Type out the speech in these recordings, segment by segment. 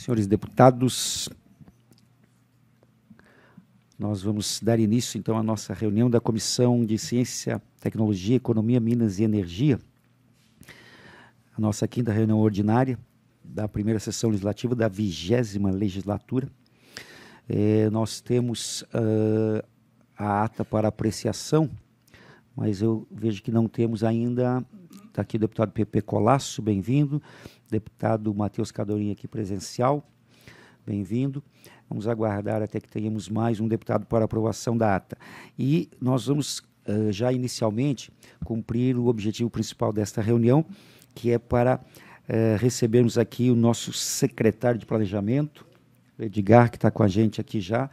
senhores deputados, nós vamos dar início então à nossa reunião da Comissão de Ciência, Tecnologia, Economia, Minas e Energia. A nossa quinta reunião ordinária da primeira sessão legislativa da vigésima legislatura. É, nós temos uh, a ata para apreciação, mas eu vejo que não temos ainda Está aqui o deputado Pepe Colasso, bem-vindo. Deputado Matheus Cadorinha aqui presencial, bem-vindo. Vamos aguardar até que tenhamos mais um deputado para aprovação da ata. E nós vamos, uh, já inicialmente, cumprir o objetivo principal desta reunião, que é para uh, recebermos aqui o nosso secretário de Planejamento, Edgar, que está com a gente aqui já,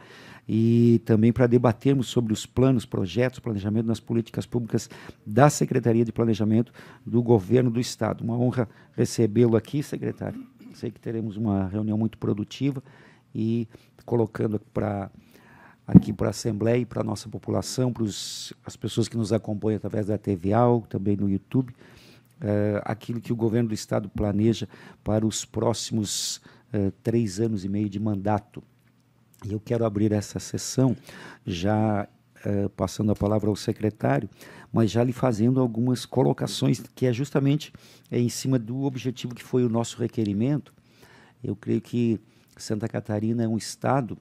e também para debatermos sobre os planos, projetos, planejamento nas políticas públicas da Secretaria de Planejamento do Governo do Estado. Uma honra recebê-lo aqui, secretário. Sei que teremos uma reunião muito produtiva e colocando para aqui para a Assembleia e para a nossa população, para as pessoas que nos acompanham através da TV Al, também no YouTube, uh, aquilo que o governo do Estado planeja para os próximos uh, três anos e meio de mandato. E eu quero abrir essa sessão já eh, passando a palavra ao secretário, mas já lhe fazendo algumas colocações, que é justamente é em cima do objetivo que foi o nosso requerimento. Eu creio que Santa Catarina é um estado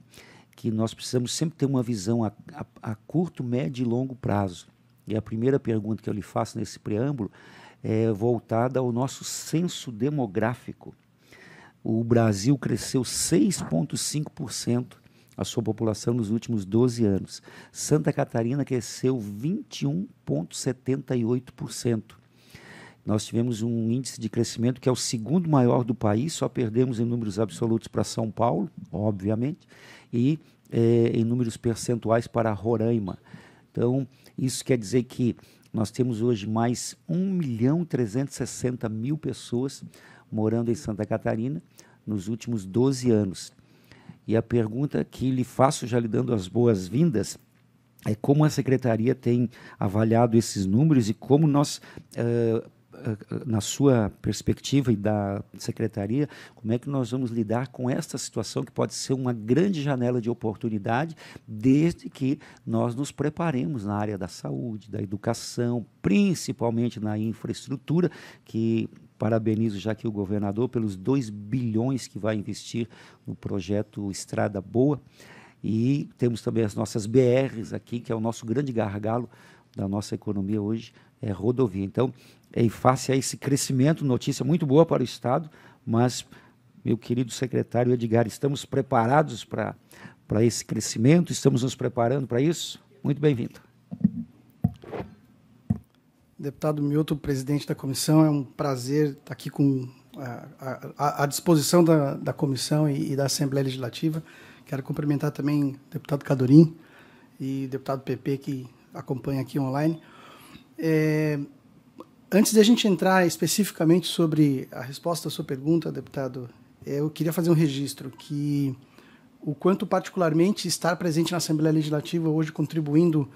que nós precisamos sempre ter uma visão a, a, a curto, médio e longo prazo. E a primeira pergunta que eu lhe faço nesse preâmbulo é voltada ao nosso censo demográfico. O Brasil cresceu 6,5% a sua população nos últimos 12 anos. Santa Catarina cresceu 21,78%. Nós tivemos um índice de crescimento que é o segundo maior do país, só perdemos em números absolutos para São Paulo, obviamente, e é, em números percentuais para Roraima. Então, isso quer dizer que nós temos hoje mais 1 milhão 360 mil pessoas morando em Santa Catarina nos últimos 12 anos. E a pergunta que lhe faço, já lhe dando as boas-vindas, é como a secretaria tem avaliado esses números e como nós, uh, uh, na sua perspectiva e da secretaria, como é que nós vamos lidar com esta situação que pode ser uma grande janela de oportunidade, desde que nós nos preparemos na área da saúde, da educação, principalmente na infraestrutura, que Parabenizo já que o governador pelos 2 bilhões que vai investir no projeto Estrada Boa. E temos também as nossas BRs aqui, que é o nosso grande gargalo da nossa economia hoje, é rodovia. Então, é em face a esse crescimento, notícia muito boa para o Estado, mas, meu querido secretário Edgar, estamos preparados para esse crescimento? Estamos nos preparando para isso? Muito bem-vindo. Deputado Milton, presidente da comissão, é um prazer estar aqui com à disposição da, da comissão e, e, da Assembleia Legislativa. Quero cumprimentar também o deputado Cadorim e o deputado PP que acompanha aqui online. É, antes de a gente entrar especificamente sobre a resposta à sua pergunta, deputado, é, eu queria fazer um registro que o quanto particularmente estar presente na Assembleia Legislativa hoje contribuindo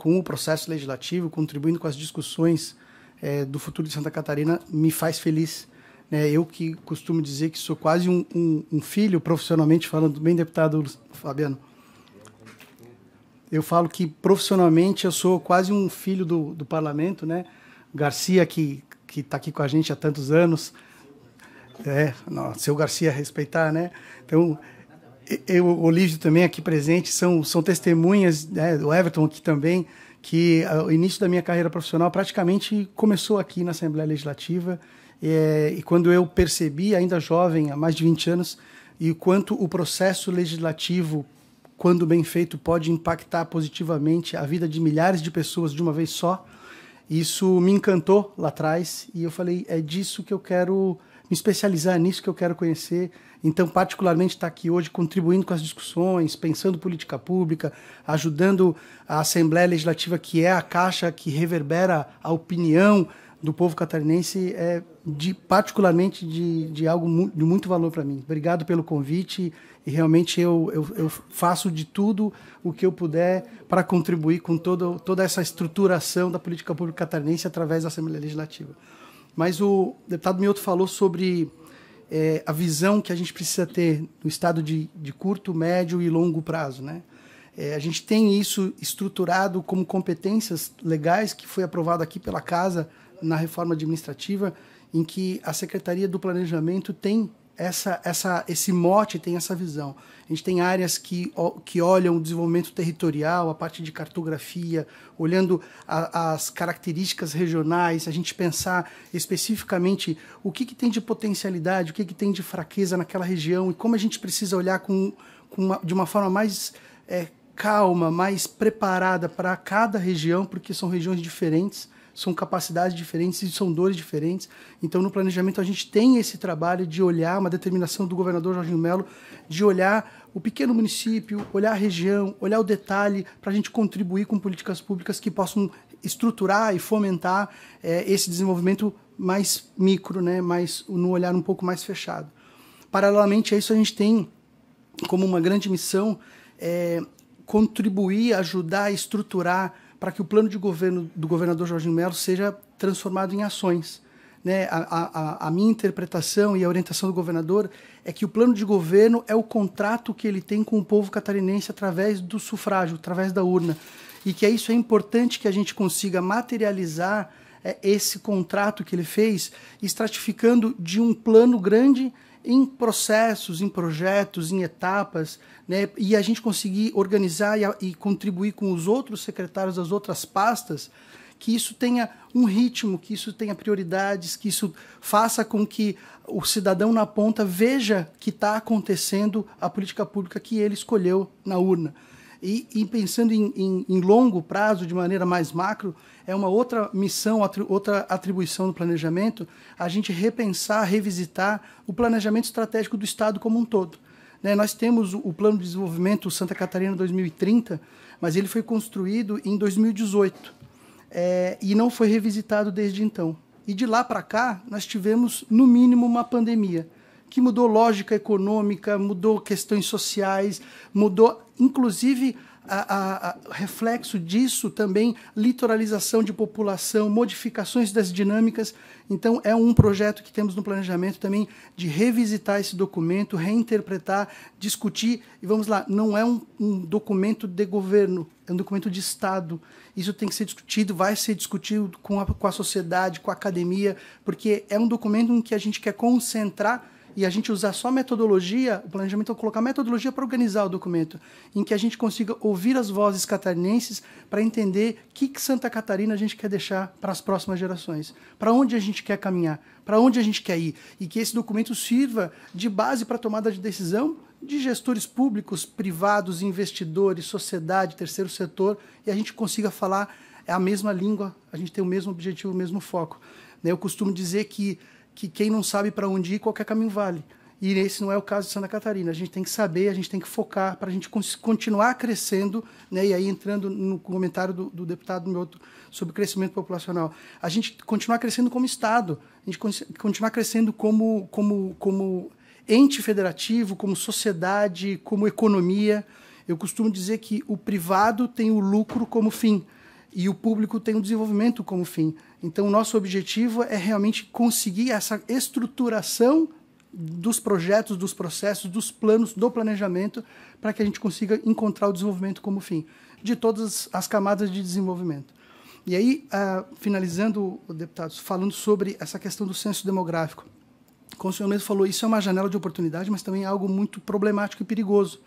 com o processo legislativo, contribuindo com as discussões é, do futuro de Santa Catarina, me faz feliz. Né? Eu que costumo dizer que sou quase um, um, um filho, profissionalmente falando, bem deputado Fabiano. Eu falo que profissionalmente eu sou quase um filho do, do parlamento, né? Garcia, que que está aqui com a gente há tantos anos. É, não, seu Garcia respeitar, né? Então, eu, o Olívio também aqui presente, são, são testemunhas, né, o Everton aqui também, que ah, o início da minha carreira profissional praticamente começou aqui na Assembleia Legislativa. e eh, quando eu percebi, ainda jovem, há mais de 20 anos, e o quanto o processo legislativo, quando bem feito, pode impactar positivamente a vida de milhares de pessoas de uma vez só, isso me encantou lá atrás. E eu falei: é disso que eu quero me especializar, é nisso que eu quero conhecer então, particularmente, está aqui hoje contribuindo com as discussões, pensando política pública, ajudando a Assembleia Legislativa, que é a caixa que reverbera a opinião do povo catarinense, é de, particularmente de, de algo de muito valor para mim. Obrigado pelo convite e realmente eu, eu, eu faço de tudo o que eu puder para contribuir com todo, toda essa estruturação da política pública catarinense através da Assembleia Legislativa. Mas o deputado Mioto falou sobre é, a visão que a gente precisa ter no estado de, de curto, médio e longo prazo, né? É, a gente tem isso estruturado como competências legais que foi aprovado aqui pela casa na reforma administrativa, em que a Secretaria do Planejamento tem essa, essa, esse mote tem essa visão. A gente tem áreas que, que olham o desenvolvimento territorial, a parte de cartografia, olhando a, as características regionais, a gente pensar especificamente o que, que tem de potencialidade, o que, que tem de fraqueza naquela região e como a gente precisa olhar com, com uma, de uma forma mais é, calma, mais preparada para cada região, porque são regiões diferentes são capacidades diferentes e são dores diferentes. Então, no planejamento, a gente tem esse trabalho de olhar, uma determinação do governador Jorginho Melo, de olhar o pequeno município, olhar a região, olhar o detalhe, para a gente contribuir com políticas públicas que possam estruturar e fomentar é, esse desenvolvimento mais micro, né, mais no olhar um pouco mais fechado. Paralelamente a isso, a gente tem como uma grande missão é, contribuir, ajudar estruturar para que o plano de governo do governador Jorge Melo seja transformado em ações. Né? A, a, a, minha interpretação e a orientação do governador é que o plano de governo é o contrato que ele tem com o povo catarinense através do sufrágio, através da urna. E que é isso é importante que a gente consiga materializar é, esse contrato que ele fez, estratificando de um plano grande em processos, em projetos, em etapas, né, e a gente conseguir organizar e, e contribuir com os outros secretários das outras pastas, que isso tenha um ritmo, que isso tenha prioridades, que isso faça com que o cidadão na ponta veja que está acontecendo a política pública que ele escolheu na urna. E, e pensando em, em, em, longo prazo, de maneira mais macro, é uma outra missão, outra atribuição do planejamento, a gente repensar, revisitar o planejamento estratégico do Estado como um todo. Né? Nós temos o Plano de Desenvolvimento Santa Catarina 2030, mas ele foi construído em 2018 é, e não foi revisitado desde então. E de lá para cá, nós tivemos, no mínimo, uma pandemia que mudou lógica econômica, mudou questões sociais, mudou Inclusive, a, a, a, reflexo disso também litoralização de população, modificações das dinâmicas. Então, é um projeto que temos no planejamento também de revisitar esse documento, reinterpretar, discutir. E vamos lá, não é um, um documento de governo, é um documento de Estado. Isso tem que ser discutido, vai ser discutido com a, com a sociedade, com a academia, porque é um documento em que a gente quer concentrar e a gente usar só metodologia, o planejamento é colocar metodologia para organizar o documento, em que a gente consiga ouvir as vozes catarinenses para entender o que, que Santa Catarina a gente quer deixar para as próximas gerações, para onde a gente quer caminhar, para onde a gente quer ir, e que esse documento sirva de base para a tomada de decisão de gestores públicos, privados, investidores, sociedade, terceiro setor, e a gente consiga falar a mesma língua, a gente tem o mesmo objetivo, o mesmo foco. Eu costumo dizer que que quem não sabe para onde ir, qualquer caminho vale. E esse não é o caso de Santa Catarina. A gente tem que saber, a gente tem que focar para a gente continuar crescendo, né? e aí entrando no comentário do, do deputado Mioto sobre crescimento populacional, a gente continuar crescendo como Estado, a gente continuar crescendo como, como, como ente federativo, como sociedade, como economia. Eu costumo dizer que o privado tem o lucro como fim e o público tem o desenvolvimento como fim. Então, o nosso objetivo é realmente conseguir essa estruturação dos projetos, dos processos, dos planos, do planejamento, para que a gente consiga encontrar o desenvolvimento como fim, de todas as camadas de desenvolvimento. E aí, ah, finalizando, deputados, falando sobre essa questão do censo demográfico. Como o senhor mesmo falou, isso é uma janela de oportunidade, mas também é algo muito problemático e perigoso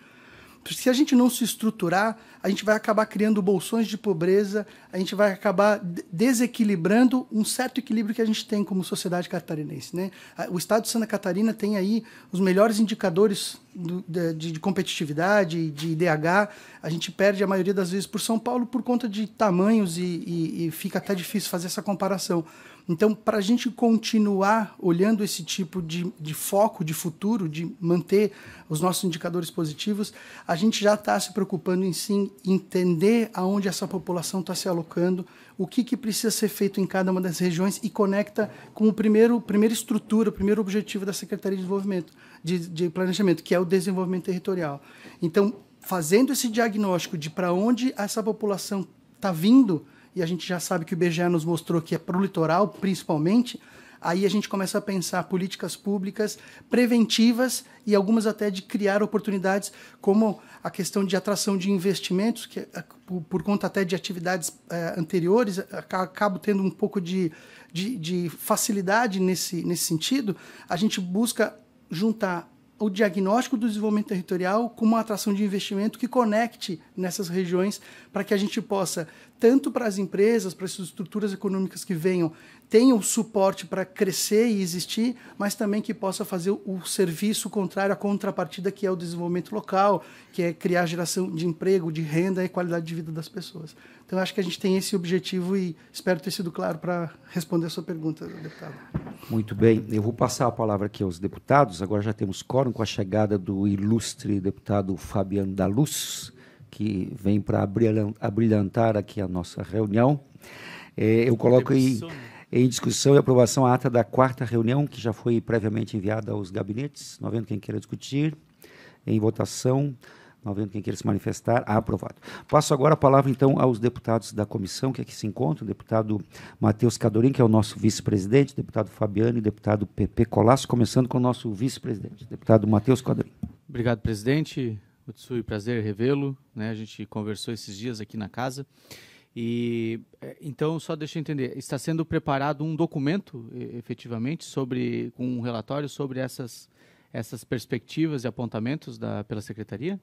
se a gente não se estruturar, a gente vai acabar criando bolsões de pobreza, a gente vai acabar desequilibrando um certo equilíbrio que a gente tem como sociedade catarinense. Né? O estado de Santa Catarina tem aí os melhores indicadores do, de, de, competitividade, de IDH. A gente perde a maioria das vezes por São Paulo por conta de tamanhos e, e, e fica até difícil fazer essa comparação. Então, para a gente continuar olhando esse tipo de, de foco de futuro, de manter os nossos indicadores positivos, a gente já está se preocupando em sim entender aonde essa população está se alocando, o que, que precisa ser feito em cada uma das regiões e conecta com o primeiro primeira estrutura, o primeiro objetivo da Secretaria de Desenvolvimento, de, de Planejamento, que é o desenvolvimento territorial. Então, fazendo esse diagnóstico de para onde essa população está vindo, e a gente já sabe que o IBGE nos mostrou que é para o litoral, principalmente, aí a gente começa a pensar políticas públicas preventivas e algumas até de criar oportunidades, como a questão de atração de investimentos, que é, é, por conta até de atividades é, anteriores, acabo tendo um pouco de, de, de facilidade nesse, nesse sentido. A gente busca juntar o diagnóstico do desenvolvimento territorial com uma atração de investimento que conecte nessas regiões para que a gente possa, tanto para as empresas, para as estruturas econômicas que venham, tenham suporte para crescer e existir, mas também que possa fazer o serviço contrário à contrapartida que é o desenvolvimento local, que é criar geração de emprego, de renda e qualidade de vida das pessoas. Então, acho que a gente tem esse objetivo e espero ter sido claro para responder a sua pergunta, deputado. Muito bem. Eu vou passar a palavra aqui aos deputados. Agora já temos quórum com a chegada do ilustre deputado Fabiano da Luz, que vem para abrilhantar aqui a nossa reunião. É, eu coloco aí em discussão e aprovação a ata da quarta reunião, que já foi previamente enviada aos gabinetes. Não havendo quem queira discutir. Em votação. Não havendo quem queira se manifestar, aprovado. Passo agora a palavra, então, aos deputados da comissão, que aqui é se encontram, o deputado Matheus Cadorim, que é o nosso vice-presidente, deputado Fabiano e deputado Pepe Colasso, começando com o nosso vice-presidente, deputado Matheus Cadorim. Obrigado, presidente. Utsui, prazer revê-lo. Né? A gente conversou esses dias aqui na casa. E é, então só deixa eu entender, está sendo preparado um documento efetivamente sobre com um relatório sobre essas essas perspectivas e apontamentos da pela secretaria?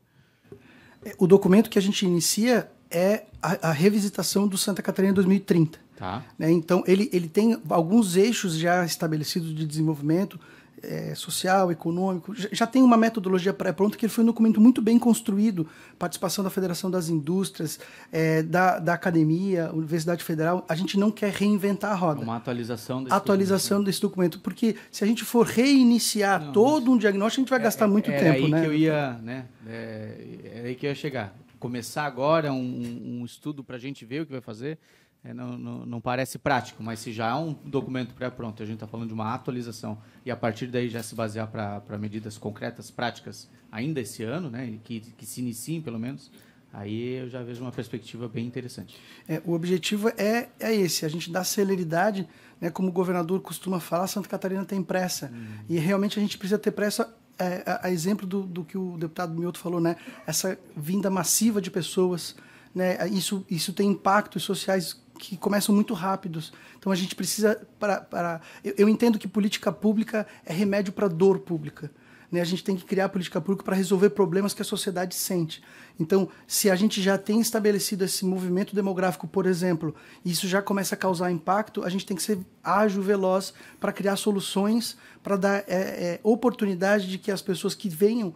O documento que a gente inicia é a, a revisitação do Santa Catarina 2030. Tá. Né? Então, ele, ele tem alguns eixos já estabelecidos de desenvolvimento, é, social, econômico, já, já, tem uma metodologia pré-pronta que ele foi um documento muito bem construído, participação da Federação das Indústrias, é, da, da academia, Universidade Federal. A gente não quer reinventar a roda. Uma atualização desse atualização documento. desse documento, porque se a gente for reiniciar não, todo um diagnóstico, a gente vai é, gastar é, muito tempo, aí né? Que eu ia, né? É, é, aí que eu ia chegar. Começar agora um, um estudo para a gente ver o que vai fazer é, não, não, não, parece prático, mas se já é um documento pré-pronto, a gente está falando de uma atualização e a partir daí já se basear para medidas concretas, práticas, ainda esse ano, né, que, que se iniciem pelo menos, aí eu já vejo uma perspectiva bem interessante. É, o objetivo é, é esse, a gente dá celeridade, né, como o governador costuma falar, Santa Catarina tem pressa, hum. e realmente a gente precisa ter pressa é, a, a, exemplo do, do que o deputado Mioto falou, né? Essa vinda massiva de pessoas, né? Isso, isso tem impactos sociais que começam muito rápidos. Então a gente precisa. para para eu, eu entendo que política pública é remédio para dor pública. Né? A gente tem que criar política pública para resolver problemas que a sociedade sente. Então, se a gente já tem estabelecido esse movimento demográfico, por exemplo, e isso já começa a causar impacto, a gente tem que ser ágil, veloz para criar soluções, para dar é, é, oportunidade de que as pessoas que venham,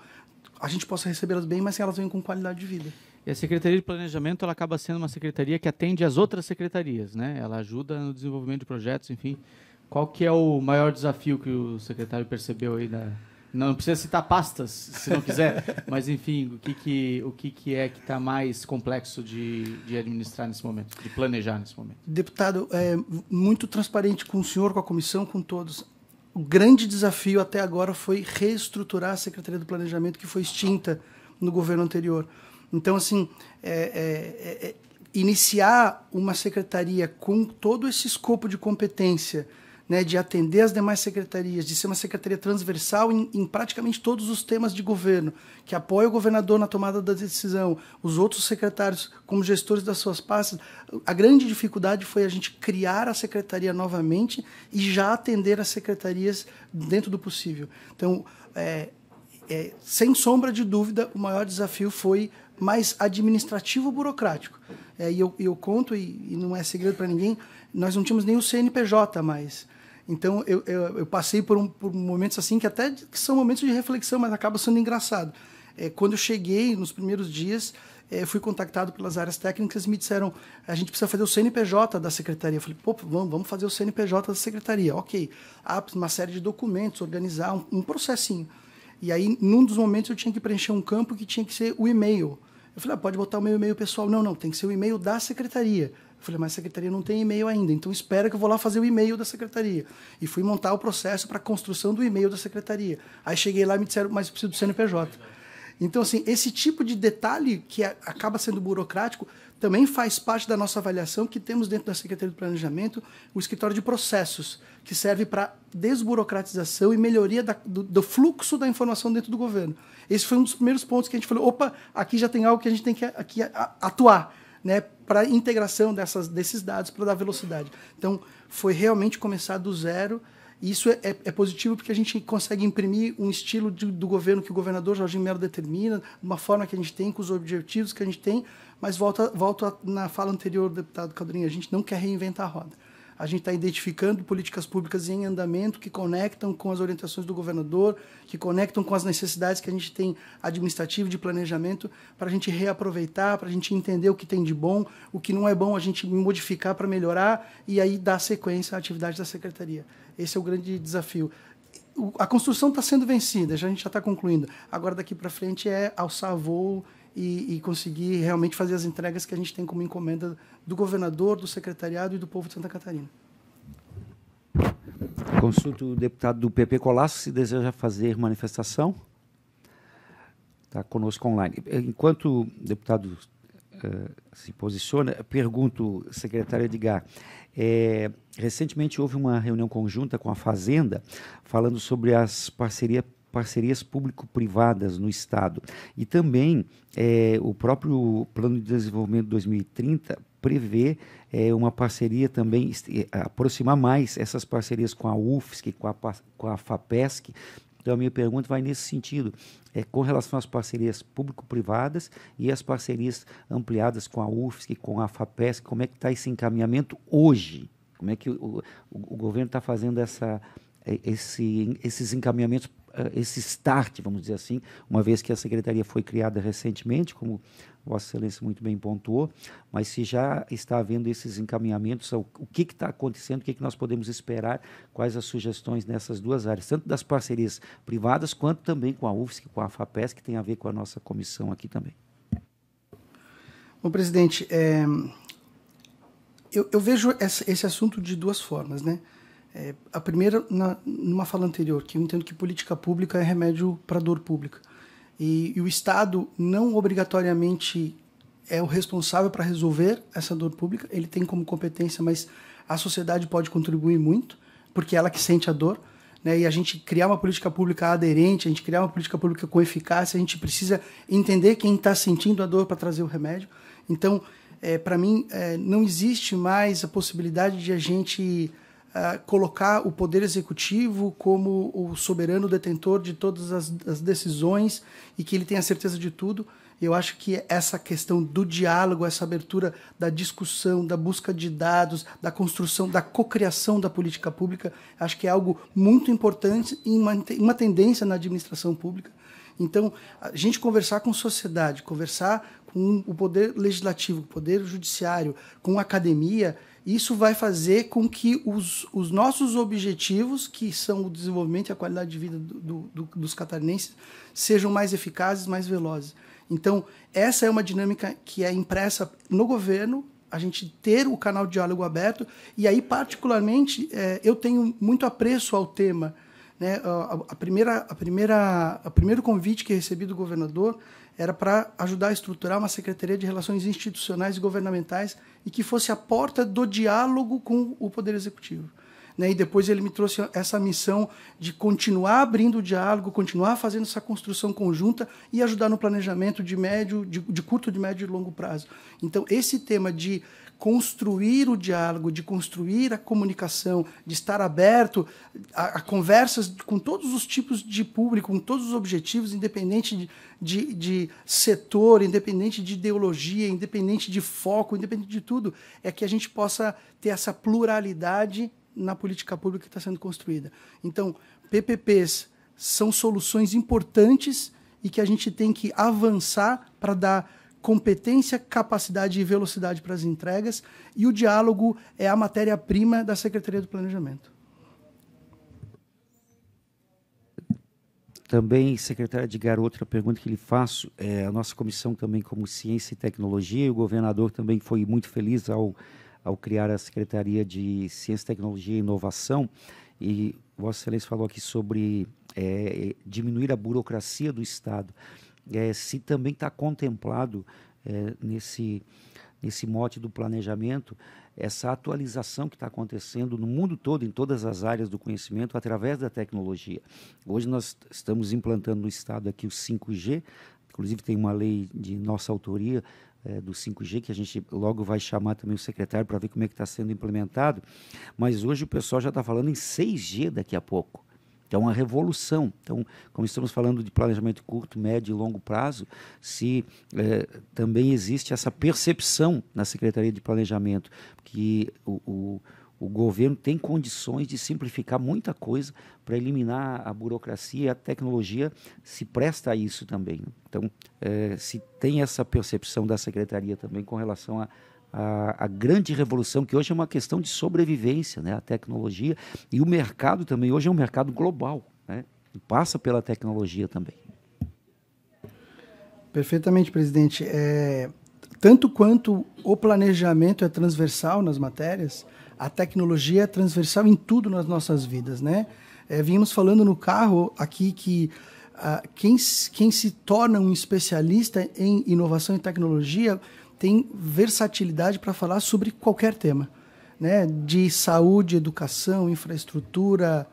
a gente possa recebê-las bem, mas que elas venham com qualidade de vida. E a Secretaria de Planejamento ela acaba sendo uma secretaria que atende as outras secretarias, né? Ela ajuda no desenvolvimento de projetos, enfim. Qual que é o maior desafio que o secretário percebeu aí na, não, precisa citar pastas, se não quiser, mas enfim, o que, que, o que, que é que está mais complexo de, de administrar nesse momento, de planejar nesse momento? Deputado, é muito transparente com o senhor, com a comissão, com todos. O grande desafio até agora foi reestruturar a Secretaria do Planejamento, que foi extinta no governo anterior. Então, assim, é é, é, é, iniciar uma secretaria com todo esse escopo de competência, né, de atender as demais secretarias, de ser uma secretaria transversal em, em, praticamente todos os temas de governo, que apoia o governador na tomada da decisão, os outros secretários como gestores das suas pastas. A grande dificuldade foi a gente criar a secretaria novamente e já atender as secretarias dentro do possível. Então, é, é, sem sombra de dúvida, o maior desafio foi mais administrativo-burocrático. É, e eu, eu conto, e, e não é segredo para ninguém, nós não tínhamos nem o CNPJ mais. Então, eu, eu, eu passei por, um, por, momentos assim que até que são momentos de reflexão, mas acaba sendo engraçado. É, quando eu cheguei, nos primeiros dias, é, fui contactado pelas áreas técnicas e me disseram a gente precisa fazer o CNPJ da secretaria. Eu falei, pô, vamos, vamos fazer o CNPJ da secretaria. Ok. Ah, uma série de documentos, organizar um, um processinho. E aí, num dos momentos, eu tinha que preencher um campo que tinha que ser o e-mail. Eu falei, ah, pode botar o meu e-mail pessoal. Não, não, tem que ser o e-mail da secretaria. Eu falei, mas a secretaria não tem e-mail ainda, então espera que eu vou lá fazer o e-mail da secretaria. E fui montar o processo para a construção do e-mail da secretaria. Aí cheguei lá e me disseram, mas eu preciso do CNPJ. Então, assim, esse tipo de detalhe que é, acaba sendo burocrático também faz parte da nossa avaliação que temos dentro da Secretaria do Planejamento o escritório de processos, que serve para desburocratização e melhoria da, do, do, fluxo da informação dentro do governo. Esse foi um dos primeiros pontos que a gente falou: opa, aqui já tem algo que a gente tem que aqui, atuar. Né, para integração dessas, desses dados, para dar velocidade. Então, foi realmente começar do zero isso é, é, é, positivo porque a gente consegue imprimir um estilo de, do governo que o governador Jorginho Melo determina, de uma forma que a gente tem, com os objetivos que a gente tem, mas volta, volto na fala anterior do deputado Calderim, a gente não quer reinventar a roda a gente está identificando políticas públicas em andamento que conectam com as orientações do governador, que conectam com as necessidades que a gente tem administrativo de planejamento, para a gente reaproveitar, para a gente entender o que tem de bom, o que não é bom a gente modificar para melhorar e aí dar sequência à atividade da secretaria. Esse é o grande desafio a construção está sendo vencida, já a gente já está concluindo. Agora daqui para frente é alçar voo e, e, conseguir realmente fazer as entregas que a gente tem como encomenda do governador, do secretariado e do povo de Santa Catarina. Consulto o deputado do PP Colasso se deseja fazer manifestação. Está conosco online. Enquanto o deputado uh, se posiciona, pergunto, secretário Edgar, é, recentemente houve uma reunião conjunta com a Fazenda falando sobre as parcerias parcerias público-privadas no Estado. E também é, o próprio Plano de Desenvolvimento 2030 prevê é, uma parceria também, é, aproximar mais essas parcerias com a UFSC, com a, com a FAPESC. Então, a minha pergunta vai nesse sentido, é, com relação às parcerias público-privadas e as parcerias ampliadas com a UFSC, com a FAPESC, como é que está esse encaminhamento hoje? Como é que o, o, o governo está fazendo essa, é, esse, esses encaminhamentos eh, esse start, vamos dizer assim, uma vez que a secretaria foi criada recentemente, como Vossa Excelência muito bem pontuou, mas se já está havendo esses encaminhamentos, o, que está acontecendo, o que, que nós podemos esperar, quais as sugestões nessas duas áreas, tanto das parcerias privadas quanto também com a UFSC, com a FAPES, que tem a ver com a nossa comissão aqui também. Bom, presidente, é, eu, eu, vejo essa, esse assunto de duas formas, né? É, a primeira, na, numa fala anterior, que eu entendo que política pública é remédio para dor pública. E, e o Estado não obrigatoriamente é o responsável para resolver essa dor pública, ele tem como competência, mas a sociedade pode contribuir muito, porque é ela que sente a dor. Né, e a gente criar uma política pública aderente, a gente criar uma política pública com eficácia, a gente precisa entender quem está sentindo a dor para trazer o remédio. Então, é, para mim, é, não existe mais a possibilidade de a gente colocar o poder executivo como o soberano detentor de todas as, as decisões e que ele tenha certeza de tudo. Eu acho que essa questão do diálogo, essa abertura da discussão, da busca de dados, da construção, da cocriação da política pública, acho que é algo muito importante e uma, uma tendência na administração pública. Então, a gente conversar com sociedade, conversar com o poder legislativo, o poder judiciário, com a academia, isso vai fazer com que os, os nossos objetivos, que são o desenvolvimento e a qualidade de vida do, do, dos catarinenses, sejam mais eficazes, mais velozes. Então, essa é uma dinâmica que é impressa no governo, a gente ter o canal de diálogo aberto, e aí, particularmente, é, eu tenho muito apreço ao tema né? A, a primeira, a primeira, o primeiro convite que recebi do governador era para ajudar a estruturar uma Secretaria de Relações Institucionais e Governamentais e que fosse a porta do diálogo com o Poder Executivo. Né? E depois ele me trouxe essa missão de continuar abrindo o diálogo, continuar fazendo essa construção conjunta e ajudar no planejamento de médio, de, de curto, de médio e longo prazo. Então, esse tema de construir o diálogo, de construir a comunicação, de estar aberto a, a conversas com todos os tipos de público, com todos os objetivos, independente de, de, de, setor, independente de ideologia, independente de foco, independente de tudo, é que a gente possa ter essa pluralidade na política pública que está sendo construída. Então, PPPs são soluções importantes e que a gente tem que avançar para dar competência, capacidade e velocidade para as entregas, e o diálogo é a matéria-prima da Secretaria do Planejamento. Também, secretário Edgar, outra pergunta que lhe faço. É, a nossa comissão também, como Ciência e Tecnologia, e o governador também foi muito feliz ao, ao criar a Secretaria de Ciência, Tecnologia e Inovação. E Vossa Excelência falou aqui sobre é, é diminuir a burocracia do Estado é, se também está contemplado é, nesse, nesse mote do planejamento essa atualização que está acontecendo no mundo todo, em todas as áreas do conhecimento, através da tecnologia. Hoje nós estamos implantando no Estado aqui o 5G, inclusive tem uma lei de nossa autoria é, do 5G, que a gente logo vai chamar também o secretário para ver como é que está sendo implementado, mas hoje o pessoal já está falando em 6G daqui a pouco. Então, é uma revolução. Então, como estamos falando de planejamento curto, médio e longo prazo, se eh, também existe essa percepção na Secretaria de Planejamento que o, o, o governo tem condições de simplificar muita coisa para eliminar a burocracia, a tecnologia se presta a isso também. Né? Então, eh, se tem essa percepção da Secretaria também com relação a, a, a, grande revolução, que hoje é uma questão de sobrevivência, né? a tecnologia. E o mercado também, hoje é um mercado global, né? passa pela tecnologia também. Perfeitamente, presidente. É, tanto quanto o planejamento é transversal nas matérias, a tecnologia é transversal em tudo nas nossas vidas. Né? É, vínhamos falando no carro aqui que ah, quem, quem se torna um especialista em inovação e tecnologia tem versatilidade para falar sobre qualquer tema, né? De saúde, educação, infraestrutura,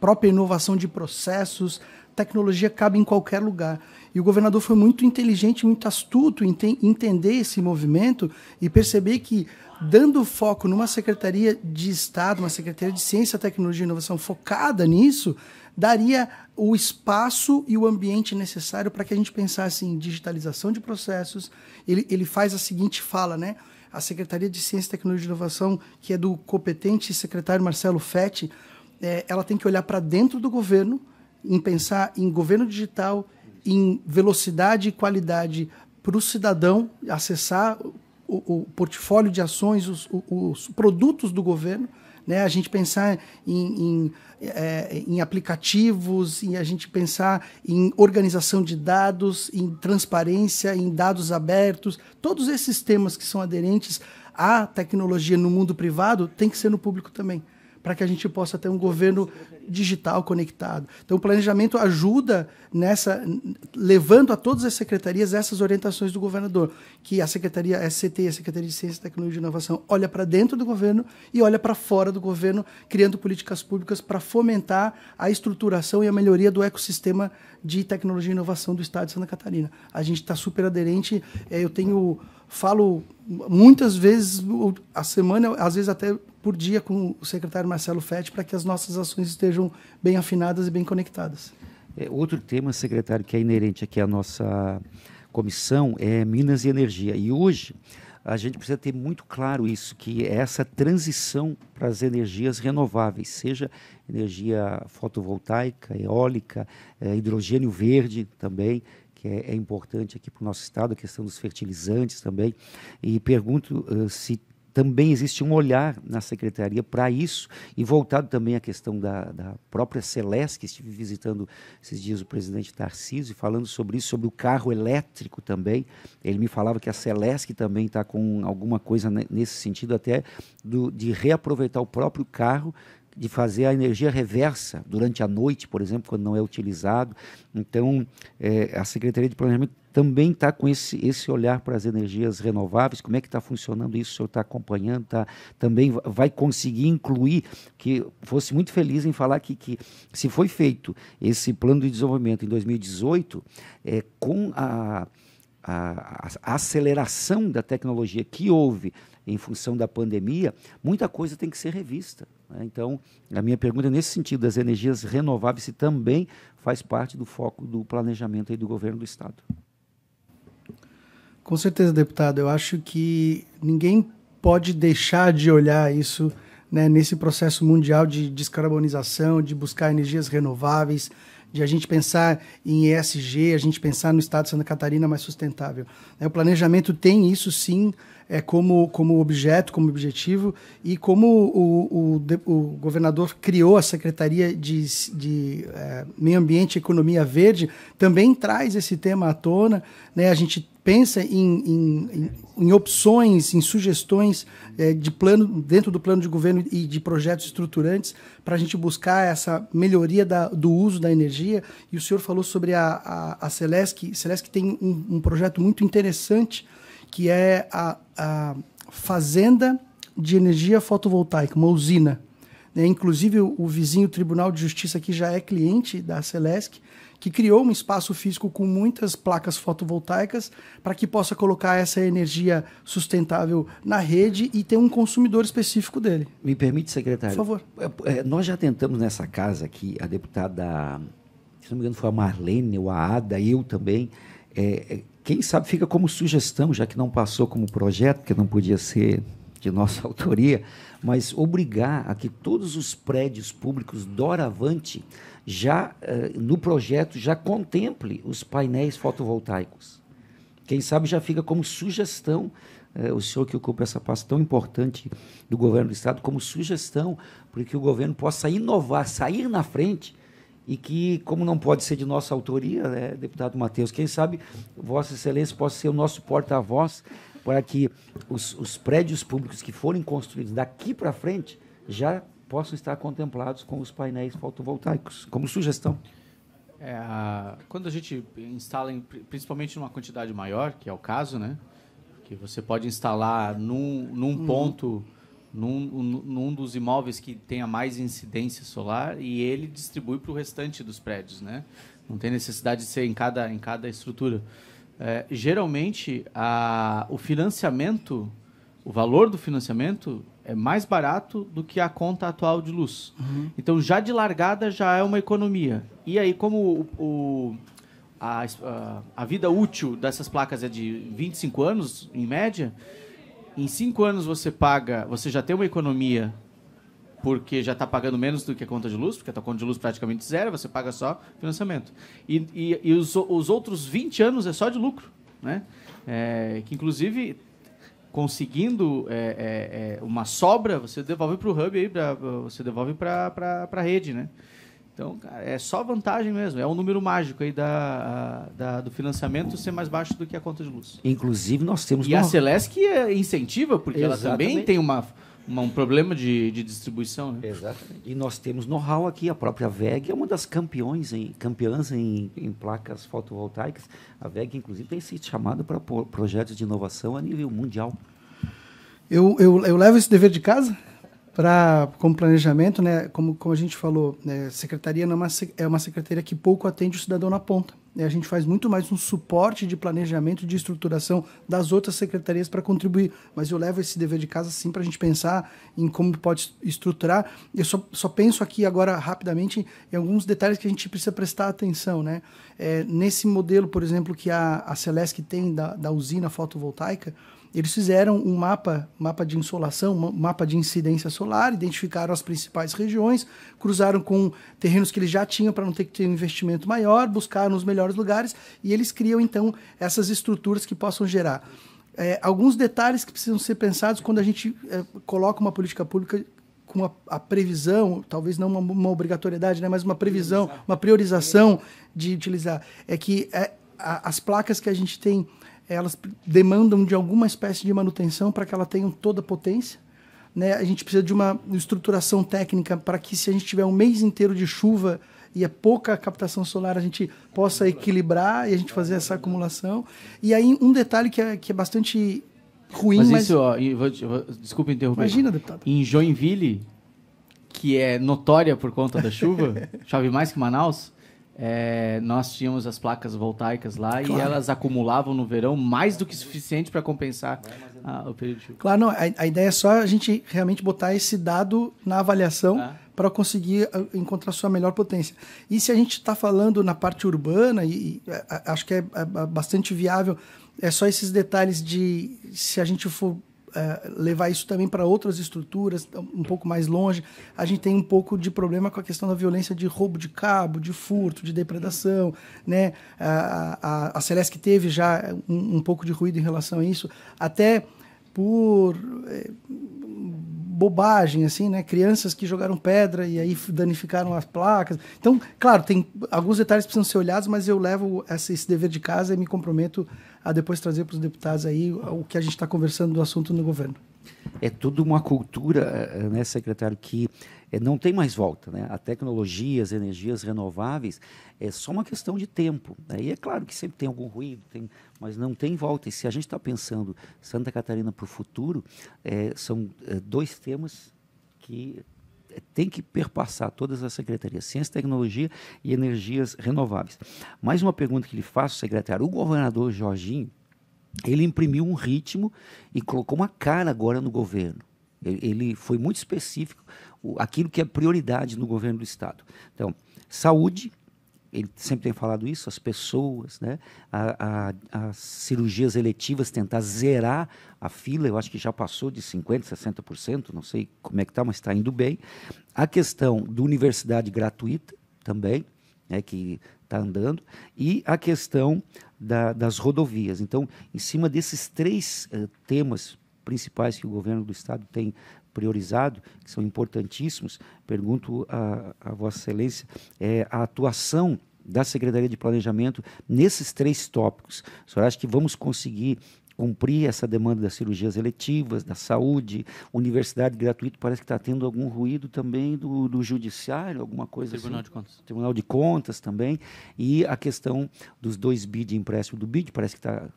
própria inovação de processos, tecnologia cabe em qualquer lugar. E o governador foi muito inteligente, muito astuto em entender esse movimento e perceber que dando foco numa secretaria de Estado, uma secretaria de Ciência, Tecnologia e Inovação focada nisso, daria o espaço e o ambiente necessário para que a gente pensasse em digitalização de processos. Ele, ele faz a seguinte fala, né? A Secretaria de Ciência, Tecnologia e Inovação, que é do competente secretário Marcelo Fetti, é, ela tem que olhar para dentro do governo, em pensar em governo digital, em velocidade e qualidade para o cidadão acessar o, o portfólio de ações, os, os, produtos do governo, né? a gente pensar em, em, é, em aplicativos, e a gente pensar em organização de dados, em transparência, em dados abertos, todos esses temas que são aderentes à tecnologia no mundo privado tem que ser no público também para que a gente possa ter um governo digital conectado. Então, o planejamento ajuda nessa, levando a todas as secretarias essas orientações do governador, que a Secretaria SCT, a Secretaria de Ciência, Tecnologia e Inovação, olha para dentro do governo e olha para fora do governo, criando políticas públicas para fomentar a estruturação e a melhoria do ecossistema de tecnologia e inovação do Estado de Santa Catarina. A gente está super aderente, eh, eu tenho falo muitas vezes a semana, às vezes até por dia com o secretário Marcelo Fete para que as nossas ações estejam bem afinadas e bem conectadas. É, outro tema, secretário, que é inerente aqui à nossa comissão é Minas e Energia. E hoje a gente precisa ter muito claro isso, que é essa transição para as energias renováveis, seja energia fotovoltaica, eólica, é, hidrogênio verde também, que é, é importante aqui para o nosso estado, a questão dos fertilizantes também. E pergunto uh, se também existe um olhar na secretaria para isso e voltado também à questão da, da própria Celeste, que estive visitando esses dias o presidente Tarcísio falando sobre isso, sobre o carro elétrico também. Ele me falava que a Celeste também está com alguma coisa nesse sentido até do, de reaproveitar o próprio carro de fazer a energia reversa durante a noite, por exemplo, quando não é utilizado. Então, é, a Secretaria de Planejamento também está com esse, esse olhar para as energias renováveis, como é que está funcionando isso, o senhor está acompanhando, tá, também vai conseguir incluir, que fosse muito feliz em falar que, que se foi feito esse plano de desenvolvimento em 2018, é, com a, a, a aceleração da tecnologia que houve em função da pandemia, muita coisa tem que ser revista. Né? Então, a minha pergunta é nesse sentido, das energias renováveis, se também faz parte do foco do planejamento aí do governo do Estado. Com certeza, deputado. Eu acho que ninguém pode deixar de olhar isso né, nesse processo mundial de descarbonização, de buscar energias renováveis, de a gente pensar em ESG, a gente pensar no estado de Santa Catarina mais sustentável. O planejamento tem isso sim é, como, como objeto, como objetivo, e como o, o, o governador criou a Secretaria de, de é, Meio Ambiente e Economia Verde, também traz esse tema à tona. Né? A gente pensa em, em, em, opções, em sugestões é, de plano dentro do plano de governo e de projetos estruturantes para a gente buscar essa melhoria da, do uso da energia. E o senhor falou sobre a, a, a Celesc. Celesc tem um, um projeto muito interessante que é a, a fazenda de energia fotovoltaica, uma usina. Né? Inclusive, o, o, vizinho Tribunal de Justiça aqui já é cliente da Celesc, que criou um espaço físico com muitas placas fotovoltaicas para que possa colocar essa energia sustentável na rede e ter um consumidor específico dele. Me permite, secretário? Por favor. É, é nós já tentamos nessa casa aqui, a deputada, se não me engano, foi a Marlene ou a Ada, eu também, é, é quem sabe fica como sugestão, já que não passou como projeto, que não podia ser de nossa autoria, mas obrigar a que todos os prédios públicos doravante já eh, no projeto já contemple os painéis fotovoltaicos. Quem sabe já fica como sugestão eh, o senhor que ocupa essa pasta tão importante do governo do estado como sugestão para que o governo possa inovar, sair na frente e que, como não pode ser de nossa autoria, né, deputado Matheus, quem sabe Vossa Excelência possa ser o nosso porta-voz para que os, os prédios públicos que forem construídos daqui para frente já possam estar contemplados com os painéis fotovoltaicos, como sugestão. É, quando a gente instala, em, principalmente numa quantidade maior, que é o caso, né? Que você pode instalar num, num uhum. ponto num, num dos imóveis que tenha mais incidência solar e ele distribui para o restante dos prédios, né? Não tem necessidade de ser em cada, em cada estrutura. É, geralmente, a, o financiamento, o valor do financiamento é mais barato do que a conta atual de luz. Uhum. Então, já de largada, já é uma economia. E aí, como o, o a, a, a vida útil dessas placas é de 25 anos, em média, em cinco anos você paga, você já tem uma economia porque já está pagando menos do que a conta de luz, porque a tua conta de luz praticamente zero, você paga só financiamento. E, e, e os, os outros 20 anos é só de lucro, né? É, que inclusive conseguindo é, é, é uma sobra, você devolve para o hub aí, pra, você devolve para a rede, né? Então, cara, é só vantagem mesmo. É um número mágico aí da, da, do financiamento ser mais baixo do que a conta de luz. Inclusive, nós temos... E uma... a Celesc é incentiva, porque Exatamente. ela também tem uma, uma, um problema de, de distribuição. Né? Exatamente. E nós temos know-how aqui. A própria VEG é uma das campeões em, campeãs em, em placas fotovoltaicas. A VEG, inclusive, tem sido chamada para projetos de inovação a nível mundial. Eu, eu, eu levo esse dever de casa? para como planejamento, né, como, como a gente falou, né, secretaria não é, uma, é uma secretaria que pouco atende o cidadão na ponta. Né, a gente faz muito mais um suporte de planejamento, de estruturação das outras secretarias para contribuir. Mas eu levo esse dever de casa sim para a gente pensar em como pode estruturar. Eu só, só penso aqui agora rapidamente em alguns detalhes que a gente precisa prestar atenção, né? É, nesse modelo, por exemplo, que a, a Celesc tem da, da usina fotovoltaica, eles fizeram um mapa, mapa de insolação, um mapa de incidência solar, identificaram as principais regiões, cruzaram com terrenos que eles já tinham para não ter que ter um investimento maior, buscaram os melhores lugares e eles criam então essas estruturas que possam gerar. É, alguns detalhes que precisam ser pensados quando a gente é, coloca uma política pública com a, a, previsão, talvez não uma, uma, obrigatoriedade, né, mas uma previsão, uma priorização de utilizar. É que é, a, as placas que a gente tem elas demandam de alguma espécie de manutenção para que ela tenha toda a potência. Né? A gente precisa de uma estruturação técnica para que, se a gente tiver um mês inteiro de chuva e é pouca captação solar, a gente possa equilibrar e a gente fazer essa acumulação. E aí, um detalhe que é, que é bastante ruim. Mas, mas... isso, ó, vou, vou, desculpa interromper. Imagina, deputado. Em Joinville, que é notória por conta da chuva, chove mais que Manaus é, nós tínhamos as placas voltaicas lá claro. e elas acumulavam no verão mais do que suficiente para compensar o período de chuva. Claro, não, a, a, ideia é só a gente realmente botar esse dado na avaliação é. ah. para conseguir encontrar sua melhor potência. E se a gente está falando na parte urbana, e, e a, é, é, acho que é, é bastante viável, é só esses detalhes de se a gente for é, levar isso também para outras estruturas, tá um pouco mais longe. A gente tem um pouco de problema com a questão da violência de roubo de cabo, de furto, de depredação. Né? A, a, a Celesc teve já um, um pouco de ruído em relação a isso, até por é, bobagem, assim, né? Crianças que jogaram pedra e aí danificaram as placas. Então, claro, tem alguns detalhes precisam ser olhados, mas eu levo essa, esse dever de casa e me comprometo a depois trazer para os deputados aí o que a gente está conversando do assunto no governo é toda uma cultura, eh, eh, né, secretário, que é, não tem mais volta. Né? A tecnologia, as energias renováveis, é só uma questão de tempo. Né? E é claro que sempre tem algum ruído, tem, mas não tem volta. E se a gente está pensando Santa Catarina para o futuro, é, são é, dois temas que é, tem que perpassar todas as secretarias, ciência, tecnologia e energias renováveis. Mais uma pergunta que lhe faço, secretário. O governador Jorginho, ele imprimiu um ritmo e colocou uma cara agora no governo. Ele foi muito específico aquilo que é prioridade no governo do Estado. Então, saúde, ele sempre tem falado isso, as pessoas, né? A, a, as cirurgias eletivas, tentar zerar a fila, eu acho que já passou de 50%, 60%, não sei como é que está, mas está indo bem. A questão da universidade gratuita também, né, que está andando, e a questão da, das rodovias. Então, em cima desses três uh, temas principais que o governo do estado tem priorizado, que são importantíssimos, pergunto a, a Vossa Excelência é, a atuação da Secretaria de Planejamento nesses três tópicos. O senhor acha que vamos conseguir cumprir essa demanda das cirurgias eletivas, da saúde, universidade gratuita, parece que está tendo algum ruído também do, do judiciário, alguma coisa assim? Tribunal assim. de Contas. Tribunal de Contas também. E a questão dos dois BID de empréstimo do BID, parece que está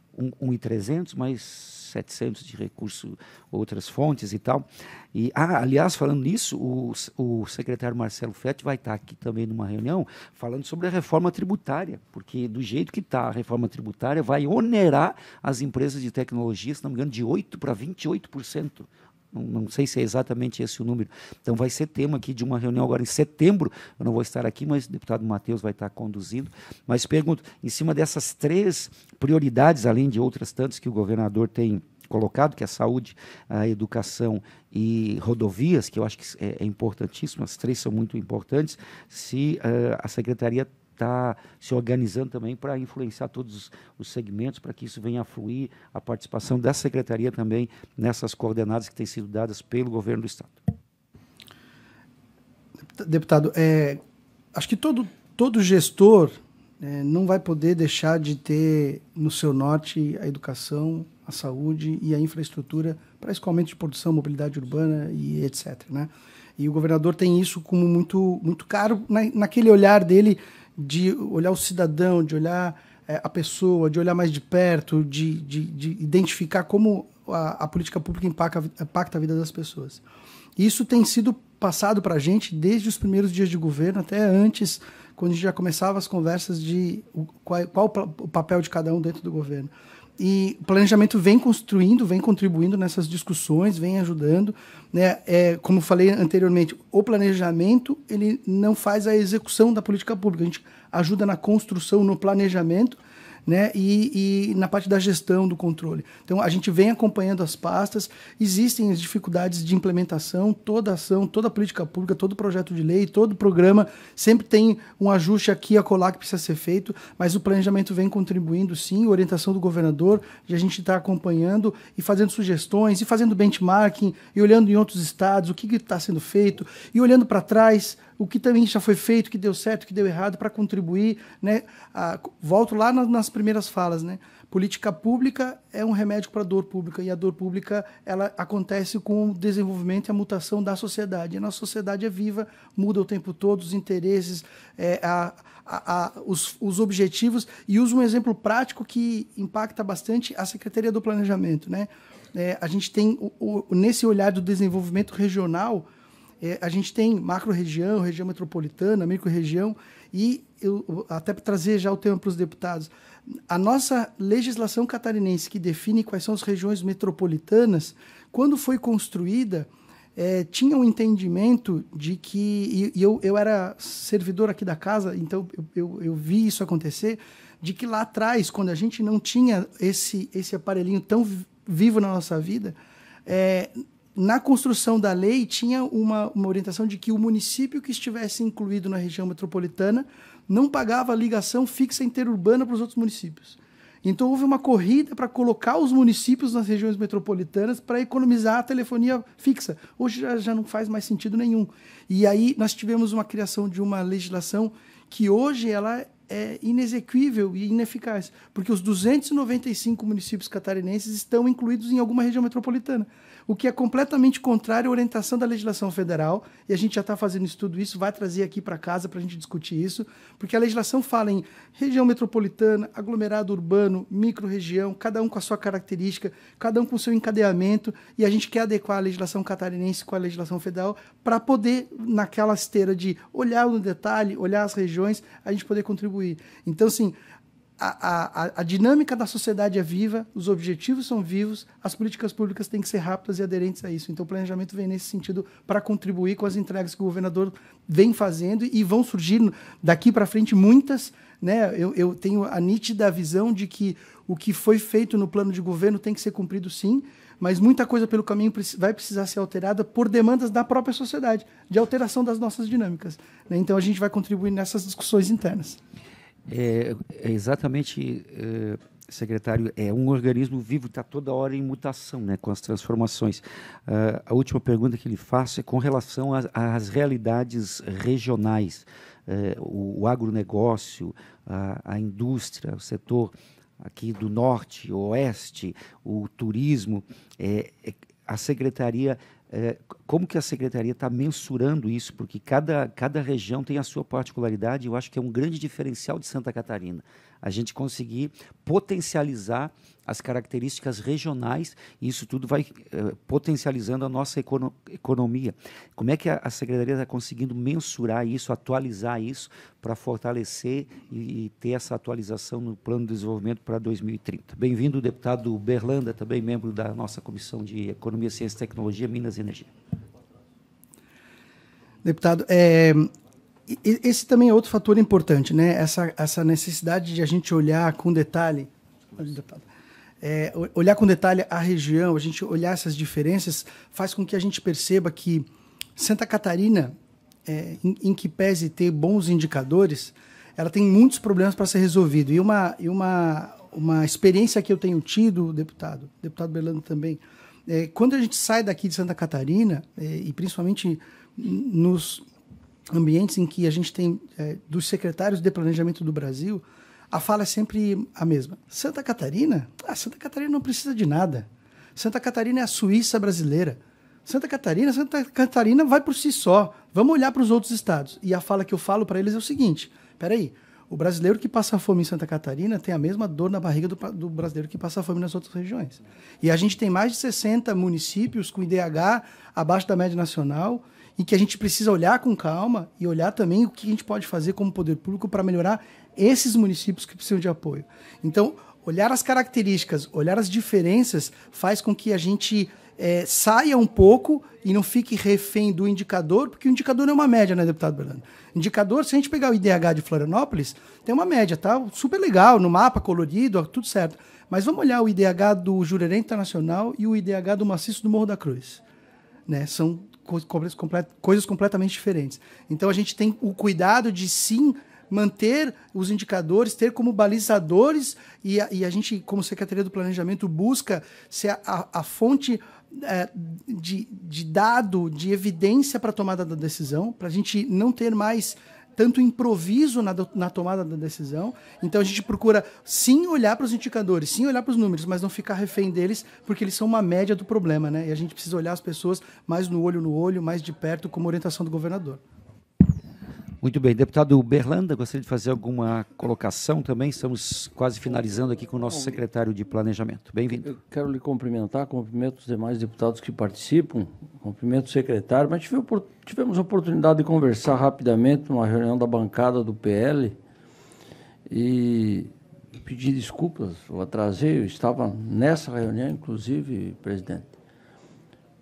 1,300, um, um mais 700 de recurso, outras fontes e tal. E, ah, aliás, falando nisso, o, o secretário Marcelo Fett vai estar aqui também numa reunião falando sobre a reforma tributária, porque do jeito que está a reforma tributária, vai onerar as empresas de tecnologia, se não me engano, de 8% para 28%. Não, não, sei se é exatamente esse o número. Então, vai ser tema aqui de uma reunião agora em setembro. Eu não vou estar aqui, mas o deputado Matheus vai estar conduzindo. Mas pergunto, em cima dessas três prioridades, além de outras tantas que o governador tem colocado, que é saúde, a educação e rodovias, que eu acho que é, é importantíssimo, as três são muito importantes, se uh, a secretaria está se organizando também para influenciar todos os, os segmentos, para que isso venha a fluir, a participação da secretaria também nessas coordenadas que têm sido dadas pelo governo do Estado. Deputado, é, acho que todo, todo gestor é, não vai poder deixar de ter no seu norte a educação, a saúde e a infraestrutura, principalmente de produção, mobilidade urbana e etc. Né? E o governador tem isso como muito, muito caro na, naquele olhar dele de olhar o cidadão, de olhar é, a pessoa, de olhar mais de perto, de, de, de identificar como a, a, política pública impacta, impacta a vida das pessoas. Isso tem sido passado para a gente desde os primeiros dias de governo até antes quando a gente já começava as conversas de qual, qual o papel de cada um dentro do governo. E o planejamento vem construindo, vem contribuindo nessas discussões, vem ajudando. Né? É, como falei anteriormente, o planejamento ele não faz a execução da política pública. A gente ajuda na construção, no planejamento, né? E, e, na parte da gestão do controle. Então, a gente vem acompanhando as pastas, existem as dificuldades de implementação, toda ação, toda política pública, todo projeto de lei, todo programa, sempre tem um ajuste aqui a colar que precisa ser feito, mas o planejamento vem contribuindo sim, orientação do governador, de a gente estar tá acompanhando e fazendo sugestões, e fazendo benchmarking, e olhando em outros estados o que está sendo feito, e olhando para trás o que também já foi feito, o que deu certo, o que deu errado, para contribuir. Né? volto lá nas, nas primeiras falas. Né? Política pública é um remédio para a dor pública, e a dor pública ela acontece com o desenvolvimento e a mutação da sociedade. E a nossa sociedade é viva, muda o tempo todo, os interesses, é, a, a, a, os, os, objetivos. E uso um exemplo prático que impacta bastante a Secretaria do Planejamento. Né? É, a gente tem, o, o, nesse olhar do desenvolvimento regional, é, a gente tem macro-região, região metropolitana, micro-região, e eu, até para trazer já o tema para os deputados, a nossa legislação catarinense que define quais são as regiões metropolitanas, quando foi construída, é, tinha um entendimento de que, e, e eu, eu era servidor aqui da casa, então eu, eu, eu vi isso acontecer, de que lá atrás, quando a gente não tinha esse, esse aparelhinho tão vivo na nossa vida, é, na construção da lei tinha uma, uma orientação de que o município que estivesse incluído na região metropolitana não pagava ligação fixa interurbana para os outros municípios. Então houve uma corrida para colocar os municípios nas regiões metropolitanas para economizar a telefonia fixa. Hoje já, já, não faz mais sentido nenhum. E aí nós tivemos uma criação de uma legislação que hoje ela é inexequível e ineficaz, porque os 295 municípios catarinenses estão incluídos em alguma região metropolitana o que é completamente contrário à orientação da legislação federal, e a gente já está fazendo estudo isso, vai trazer aqui para casa para a gente discutir isso, porque a legislação fala em região metropolitana, aglomerado urbano, micro-região, cada um com a sua característica, cada um com o seu encadeamento, e a gente quer adequar a legislação catarinense com a legislação federal para poder, naquela esteira de olhar no detalhe, olhar as regiões, a gente poder contribuir. Então, sim, a, a, a, dinâmica da sociedade é viva, os objetivos são vivos, as políticas públicas têm que ser rápidas e aderentes a isso. Então, o planejamento vem nesse sentido para contribuir com as entregas que o governador vem fazendo e vão surgir daqui para frente muitas. Né? Eu, eu tenho a nítida visão de que o que foi feito no plano de governo tem que ser cumprido sim, mas muita coisa pelo caminho vai precisar ser alterada por demandas da própria sociedade, de alteração das nossas dinâmicas. Né? Então, a gente vai contribuir nessas discussões internas. É, é exatamente, é, secretário, é um organismo vivo, está toda hora em mutação, né, com as transformações. Uh, a última pergunta que lhe faço é com relação às, realidades regionais, é, o, o, agronegócio, a, a indústria, o setor aqui do norte, oeste, o turismo, é, é a secretaria é, como que a secretaria está mensurando isso? Porque cada, cada região tem a sua particularidade, eu acho que é um grande diferencial de Santa Catarina. A gente conseguir potencializar as características regionais, e isso tudo vai eh, potencializando a nossa econo economia. Como é que a, a Secretaria está conseguindo mensurar isso, atualizar isso, para fortalecer e, e, ter essa atualização no plano de desenvolvimento para 2030? Bem-vindo, deputado Berlanda, também membro da nossa Comissão de Economia, Ciência e Tecnologia, Minas e Energia. Deputado, é, esse também é outro fator importante, né? Essa, essa necessidade de a gente olhar com detalhe, é, olhar com detalhe a região, a gente olhar essas diferenças, faz com que a gente perceba que Santa Catarina, é, em, em, que pese ter bons indicadores, ela tem muitos problemas para ser resolvido. E uma, e uma, uma experiência que eu tenho tido, deputado, deputado Berlando também, é, quando a gente sai daqui de Santa Catarina, é, e principalmente nos ambientes em que a gente tem, é, dos secretários de planejamento do Brasil, a fala é sempre a mesma. Santa Catarina? Ah, Santa Catarina não precisa de nada. Santa Catarina é a Suíça brasileira. Santa Catarina, Santa Catarina vai por si só. Vamos olhar para os outros estados. E a fala que eu falo para eles é o seguinte: peraí, o brasileiro que passa fome em Santa Catarina tem a mesma dor na barriga do, do brasileiro que passa fome nas outras regiões. E a gente tem mais de 60 municípios com IDH abaixo da média nacional em que a gente precisa olhar com calma e olhar também o que a gente pode fazer como poder público para melhorar esses municípios que precisam de apoio. Então, olhar as características, olhar as diferenças, faz com que a gente é, saia um pouco e não fique refém do indicador, porque o indicador é uma média, né, deputado Bernardo? Indicador, se a gente pegar o IDH de Florianópolis, tem uma média, tá? Super legal, no mapa colorido, tudo certo. Mas vamos olhar o IDH do Jurerê Internacional e o IDH do Maciço do Morro da Cruz. Né? São coisas completamente diferentes. Então a gente tem o cuidado de sim manter os indicadores, ter como balizadores, e a, e a gente, como Secretaria do Planejamento, busca ser a, a, a fonte é, de, de dado, de evidência para a tomada da decisão, para a gente não ter mais tanto improviso na, na, tomada da decisão. Então a gente procura sim olhar para os indicadores, sim olhar para os números, mas não ficar refém deles, porque eles são uma média do problema, né? E a gente precisa olhar as pessoas mais no olho no olho, mais de perto, como orientação do governador. Muito bem, deputado Berlanda, gostaria de fazer alguma colocação também. Estamos quase finalizando aqui com o nosso secretário de Planejamento. Bem-vindo. Quero lhe cumprimentar, cumprimento os demais deputados que participam, cumprimento o secretário, mas tivemos a oportunidade de conversar rapidamente numa reunião da bancada do PL e pedir desculpas, o atrasei, eu estava nessa reunião, inclusive, presidente.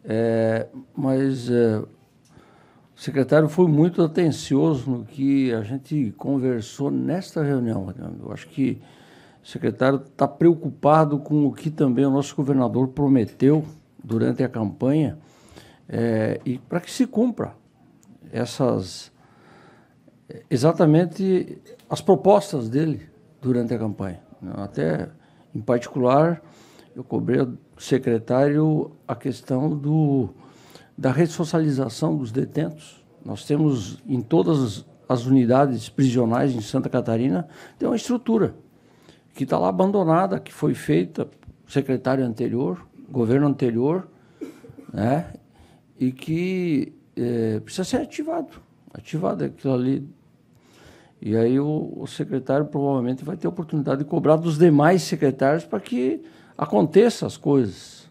É, mas é, o secretário foi muito atencioso no que a gente conversou nesta reunião. Eu acho que o secretário está preocupado com o que também o nosso governador prometeu durante a campanha é, e para que se cumpra essas eh, exatamente as propostas dele durante a campanha. Né? Até em particular, eu cobrei ao secretário a questão do da ressocialização dos detentos. Nós temos em todas as unidades prisionais em Santa Catarina, tem uma estrutura que está lá abandonada, que foi feita secretário anterior, governo anterior, né? e que é, precisa ser ativado. Ativado aquilo ali. E aí o, o, secretário provavelmente vai ter a oportunidade de cobrar dos demais secretários para que aconteça as coisas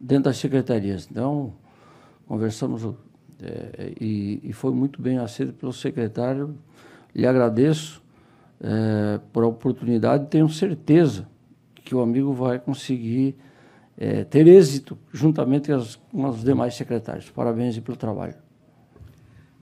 dentro das secretarias. Então, conversamos é, e, e, foi muito bem aceito pelo secretário. Lhe agradeço é, por a oportunidade. Tenho certeza que o amigo vai conseguir é, ter êxito juntamente com, as, com os demais secretários. Parabéns pelo trabalho.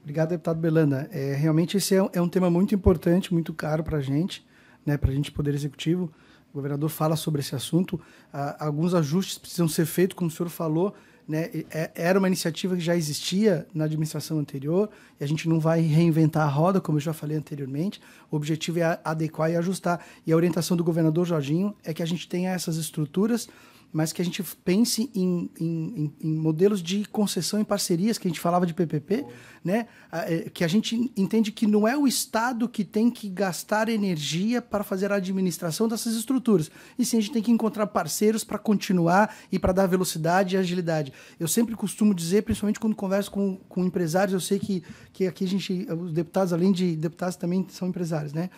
Obrigado, deputado Belanda. É, realmente esse é, é, um tema muito importante, muito caro para a gente, né, para a gente, Poder Executivo. O governador fala sobre esse assunto. Ah, alguns ajustes precisam ser feitos, como o senhor falou, né, é, era uma iniciativa que já existia na administração anterior, e a gente não vai reinventar a roda, como eu já falei anteriormente. O objetivo é adequar e ajustar. E a orientação do governador Jorginho é que a gente tenha essas estruturas mas que a gente pense em, em, em, modelos de concessão e parcerias, que a gente falava de PPP, né? É, que a gente entende que não é o Estado que tem que gastar energia para fazer a administração dessas estruturas, e sim a gente tem que encontrar parceiros para continuar e para dar velocidade e agilidade. Eu sempre costumo dizer, principalmente quando converso com, com empresários, eu sei que, que aqui a gente, os deputados, além de deputados, também são empresários, né?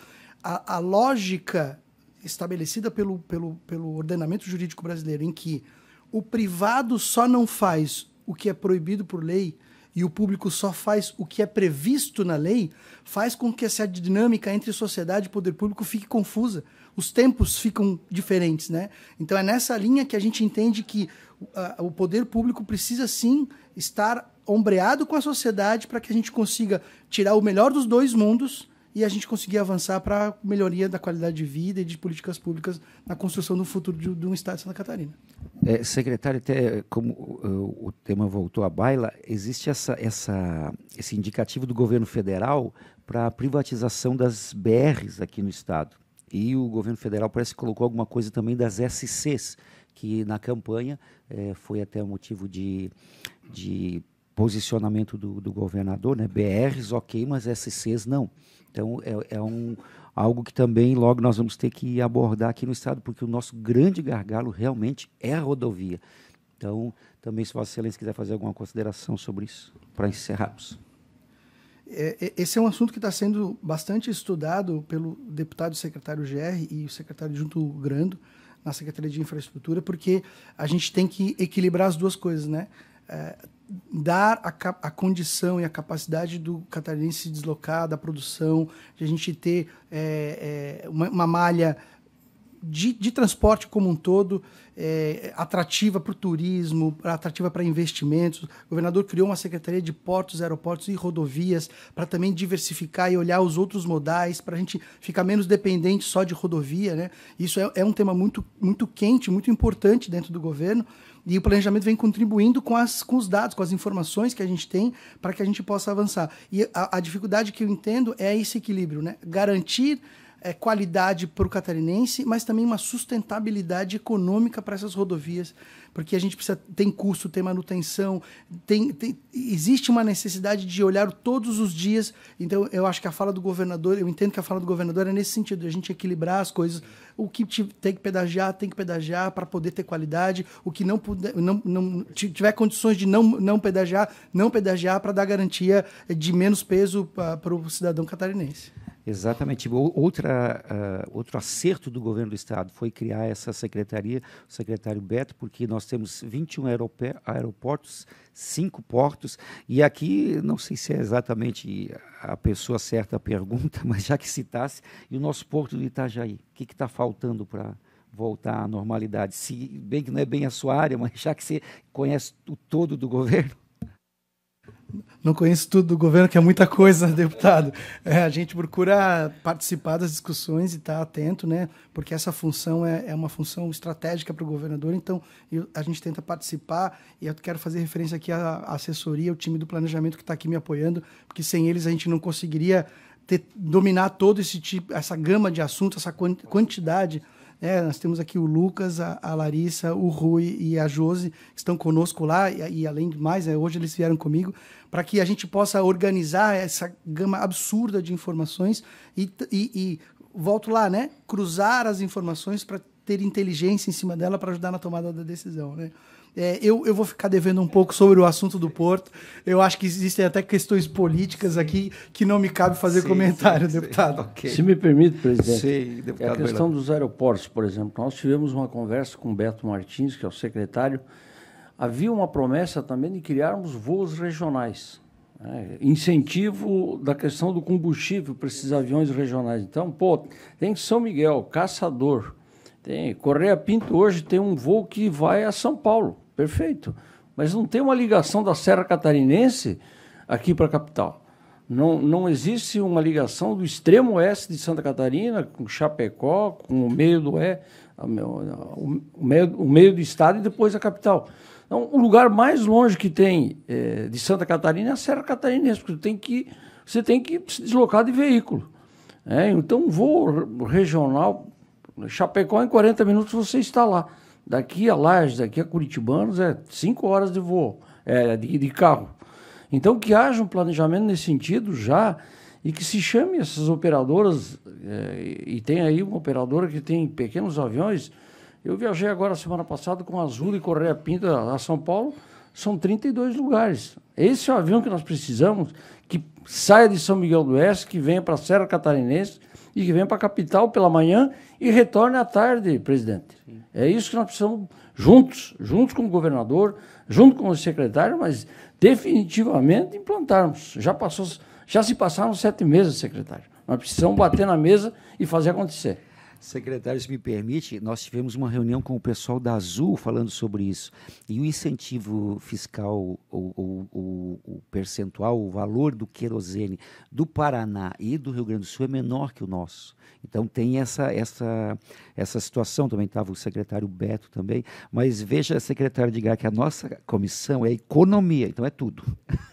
a, a lógica estabelecida pelo, pelo, pelo ordenamento jurídico brasileiro, em que o privado só não faz o que é proibido por lei e o público só faz o que é previsto na lei, faz com que essa dinâmica entre sociedade e poder público fique confusa. Os tempos ficam diferentes, né? Então é nessa linha que a gente entende que uh, o poder público precisa sim estar ombreado com a sociedade para que a gente consiga tirar o melhor dos dois mundos e a gente conseguir avançar para melhoria da qualidade de vida e de políticas públicas na construção do futuro de, de um Estado de Santa Catarina. É, secretário, até eh, como uh, o tema voltou à baila, existe essa, essa, esse indicativo do governo federal para a privatização das BRs aqui no Estado. E o governo federal parece que colocou alguma coisa também das SCs, que na campanha eh, foi até motivo de, de posicionamento do, do governador, né? BRs ok, mas SCs não. Então, é, é um, algo que também logo nós vamos ter que abordar aqui no Estado, porque o nosso grande gargalo realmente é a rodovia. Então, também, se Vossa Excelência quiser fazer alguma consideração sobre isso, para encerrarmos. É, é esse é um assunto que está sendo bastante estudado pelo deputado secretário GR e o secretário junto Grando na Secretaria de Infraestrutura, porque a gente tem que equilibrar as duas coisas, né? É, dar a, a, condição e a capacidade do catarinense se deslocar da produção, de a gente ter é, é, uma, uma, malha de, de transporte como um todo, é, atrativa para o turismo, atrativa para investimentos. O governador criou uma secretaria de portos, aeroportos e rodovias para também diversificar e olhar os outros modais, para a gente ficar menos dependente só de rodovia. Né? Isso é, é um tema muito, muito quente, muito importante dentro do governo. E o planejamento vem contribuindo com, as, com os dados, com as informações que a gente tem para que a gente possa avançar. E a, a dificuldade que eu entendo é esse equilíbrio, né? Garantir é, qualidade para o catarinense, mas também uma sustentabilidade econômica para essas rodovias, porque a gente precisa tem custo, tem manutenção, tem, tem, existe uma necessidade de olhar todos os dias. Então eu acho que a fala do governador, eu entendo que a fala do governador é nesse sentido, a gente equilibrar as coisas. O que tem que pedagiar, tem que pedagiar para poder ter qualidade. O que não puder, não, não tiver condições de não não pedagiar, não pedagiar para dar garantia de menos peso ah, para o cidadão catarinense. Exatamente. Outra, uh, outro acerto do governo do Estado foi criar essa secretaria, o secretário Beto, porque nós temos 21 aeroportos, cinco portos, e aqui, não sei se é exatamente a pessoa certa a pergunta, mas já que citasse, e o nosso porto do Itajaí, o que está faltando para voltar à normalidade? Se bem que não é bem a sua área, mas já que você conhece o todo do governo. Não conheço tudo do governo, que é muita coisa, deputado. É, a gente procura participar das discussões e estar tá atento, né? Porque essa função é, é uma função estratégica para o governador, então eu, a gente tenta participar. E eu quero fazer referência aqui à assessoria, o time do planejamento que está aqui me apoiando, porque sem eles a gente não conseguiria ter, dominar todo esse tipo, essa gama de assuntos, essa quantidade é, nós temos aqui o Lucas, a, a, Larissa, o Rui e a Josi, que estão conosco lá, e, e além de mais, né, hoje eles vieram comigo, para que a gente possa organizar essa gama absurda de informações e, e, e volto lá, né? Cruzar as informações para ter inteligência em cima dela para ajudar na tomada da decisão, né? É, eu, eu vou ficar devendo um pouco sobre o assunto do Porto. Eu acho que existem até questões políticas aqui que não me cabe fazer sim, comentário, sim, deputado. Okay. Se me permite, presidente. Sim, é deputado. A questão dos aeroportos, por exemplo. Nós tivemos uma conversa com o Beto Martins, que é o secretário. Havia uma promessa também de criarmos voos regionais. Né? Incentivo da questão do combustível para esses aviões regionais. Então, pô, tem São Miguel, Caçador. Tem. Correia Pinto hoje tem um voo que vai a São Paulo perfeito. Mas não tem uma ligação da Serra Catarinense aqui para a capital. Não, não existe uma ligação do extremo oeste de Santa Catarina com Chapecó, com o meio do é, o, meio, o meio do estado e depois a capital. Então, o lugar mais longe que tem é, de Santa Catarina é a Serra Catarinense, porque tem que, você tem que se deslocar de veículo. Né? Então, um voo regional, Chapecó, em 40 minutos você está lá. Daqui a Lages, daqui a Curitibanos, é cinco horas de voo, é, de, de carro. Então, que haja um planejamento nesse sentido já e que se chame essas operadoras. É, e tem aí uma operadora que tem pequenos aviões. Eu viajei agora, semana passada, com Azul e Correia Pinta a São Paulo. São 32 lugares. Esse é o avião que nós precisamos, que saia de São Miguel do Oeste, que venha para a Serra Catarinense, e que vem para a capital pela manhã e retorne à tarde, presidente. Sim. É isso que nós precisamos, juntos, juntos com o governador, junto com o secretário, mas definitivamente implantarmos. Já, passou, já se passaram sete meses, secretário. Nós precisamos bater na mesa e fazer acontecer. Secretário, se me permite, nós tivemos uma reunião com o pessoal da Azul falando sobre isso. E o incentivo fiscal, o, percentual, o valor do querosene do Paraná e do Rio Grande do Sul é menor que o nosso. Então tem essa, essa, essa situação também. Estava o secretário Beto também. Mas veja, secretário, diga que a nossa comissão é economia, então é tudo.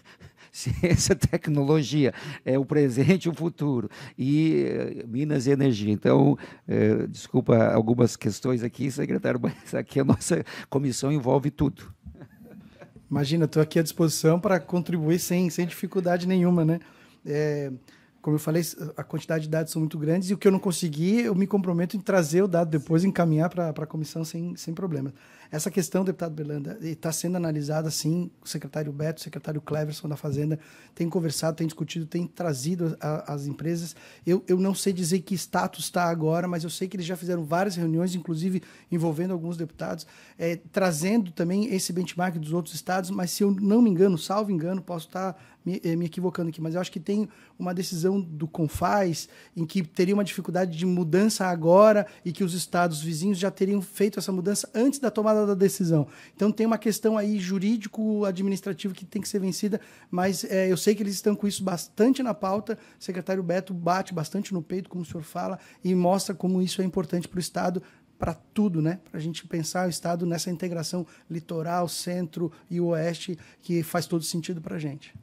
ciência, tecnologia, é o presente e o futuro, e eh, Minas e Energia. Então, é, desculpa algumas questões aqui, secretário, mas aqui a nossa comissão envolve tudo. Imagina, estou aqui à disposição para contribuir sem, sem dificuldade nenhuma, né? É, como eu falei, a quantidade de dados são muito grandes e o que eu não consegui, eu me comprometo em trazer o dado depois, encaminhar para a comissão sem, sem problemas. Essa questão, deputado Berlanda, está sendo analisada, sim. O secretário Beto, o secretário Cleverson da Fazenda tem conversado, tem discutido, tem trazido a, as empresas. Eu, eu não sei dizer que status está agora, mas eu sei que eles já fizeram várias reuniões, inclusive envolvendo alguns deputados, é, trazendo também esse benchmark dos outros estados. Mas se eu não me engano, salvo engano, posso estar tá me, eh, me equivocando aqui, mas eu acho que tem uma decisão do Confaz em que teria uma dificuldade de mudança agora e que os estados vizinhos já teriam feito essa mudança antes da tomada da decisão. Então tem uma questão aí jurídico-administrativa que tem que ser vencida, mas é, eu sei que eles estão com isso bastante na pauta. O secretário Beto bate bastante no peito, como o senhor fala, e mostra como isso é importante para o Estado, para tudo, né? Para a gente pensar o Estado nessa integração litoral, centro e oeste, que faz todo sentido para a gente.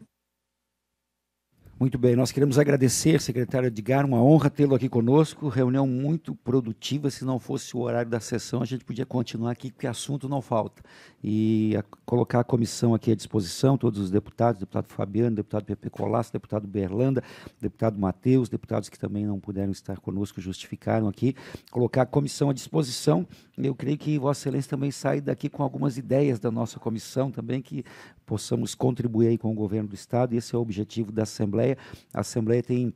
Muito bem, nós queremos agradecer, secretário Edgar, uma honra tê-lo aqui conosco. Reunião muito produtiva, se não fosse o horário da sessão, a gente podia continuar aqui, porque assunto não falta. E a, colocar a comissão aqui à disposição, todos os deputados, deputado Fabiano, deputado Pepe Colasso, deputado Berlanda, deputado Matheus, deputados que também não puderam estar conosco, justificaram aqui, colocar a comissão à disposição. Eu creio que Vossa Excelência também sai daqui com algumas ideias da nossa comissão também, que possamos contribuir aí com o governo do Estado, e esse é o objetivo da Assembleia Assembleia. A Assembleia tem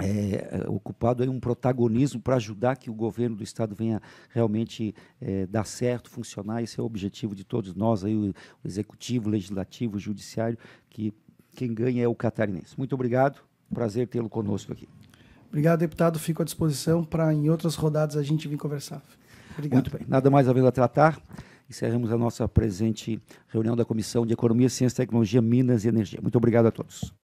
é, ocupado aí um protagonismo para ajudar que o governo do Estado venha realmente é, dar certo, funcionar. Esse é o objetivo de todos nós, aí, o, Executivo, o Legislativo, o Judiciário, que quem ganha é o catarinense. Muito obrigado, prazer tê-lo conosco aqui. Obrigado, deputado. Fico à disposição para, em outras rodadas, a gente vir conversar. Obrigado. Muito bem. Nada mais havendo a tratar. Encerramos a nossa presente reunião da Comissão de Economia, Ciência, Tecnologia, Minas e Energia. Muito obrigado a todos.